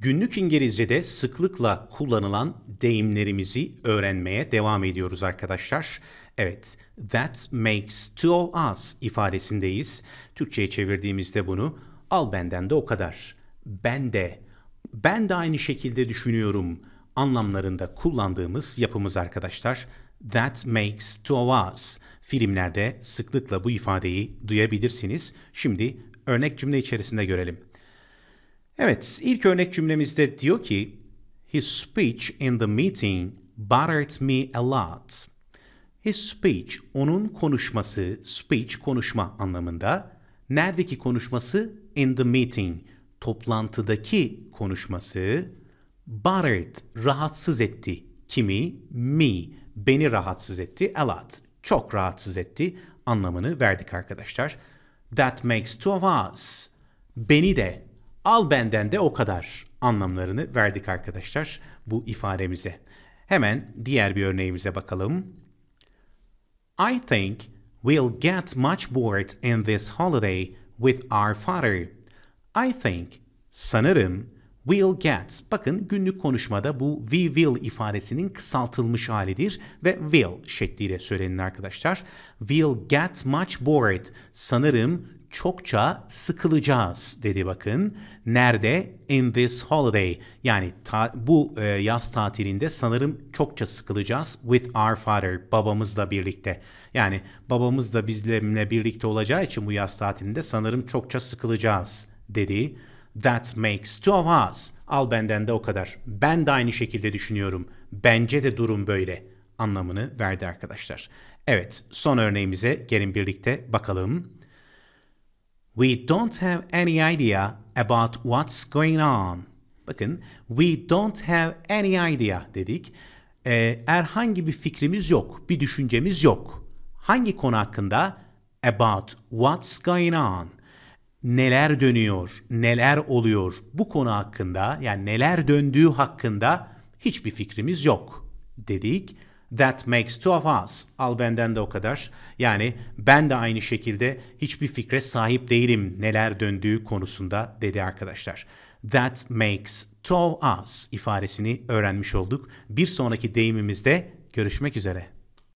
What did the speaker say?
Günlük İngilizce'de sıklıkla kullanılan deyimlerimizi öğrenmeye devam ediyoruz arkadaşlar. Evet, that makes two of us ifadesindeyiz. Türkçe'ye çevirdiğimizde bunu al benden de o kadar. Ben de, ben de aynı şekilde düşünüyorum anlamlarında kullandığımız yapımız arkadaşlar. That makes two of us. Filmlerde sıklıkla bu ifadeyi duyabilirsiniz. Şimdi örnek cümle içerisinde görelim. Evet, ilk örnek cümlemizde diyor ki His speech in the meeting bothered me a lot. His speech, onun konuşması, speech konuşma anlamında. Neredeki konuşması? In the meeting, toplantıdaki konuşması. Bothered, rahatsız etti. Kimi? Me, beni rahatsız etti. A lot, çok rahatsız etti anlamını verdik arkadaşlar. That makes two of us. Beni de al benden de o kadar anlamlarını verdik arkadaşlar bu ifademize. Hemen diğer bir örneğimize bakalım. I think we'll get much bored in this holiday with our father. I think, sanırım, will get. Bakın günlük konuşmada bu we will ifadesinin kısaltılmış halidir ve will şekliyle söylenir arkadaşlar. We'll get much bored. Sanırım çokça sıkılacağız dedi bakın. Nerede? In this holiday. Yani ta, bu e, yaz tatilinde sanırım çokça sıkılacağız with our father, babamızla birlikte. Yani babamız da bizimle birlikte olacağı için bu yaz tatilinde sanırım çokça sıkılacağız dedi. That makes two of us. Al benden de o kadar. Ben de aynı şekilde düşünüyorum. Bence de durum böyle anlamını verdi arkadaşlar. Evet, son örneğimize gelin birlikte bakalım. We don't have any idea about what's going on. Bakın we don't have any idea dedik. Ee, herhangi bir fikrimiz yok, bir düşüncemiz yok. Hangi konu hakkında? About what's going on. Neler dönüyor, neler oluyor bu konu hakkında yani neler döndüğü hakkında hiçbir fikrimiz yok dedik. That makes two of us. Al benden de o kadar. Yani ben de aynı şekilde hiçbir fikre sahip değilim neler döndüğü konusunda dedi arkadaşlar. That makes two of us ifadesini öğrenmiş olduk. Bir sonraki deyimimizde görüşmek üzere.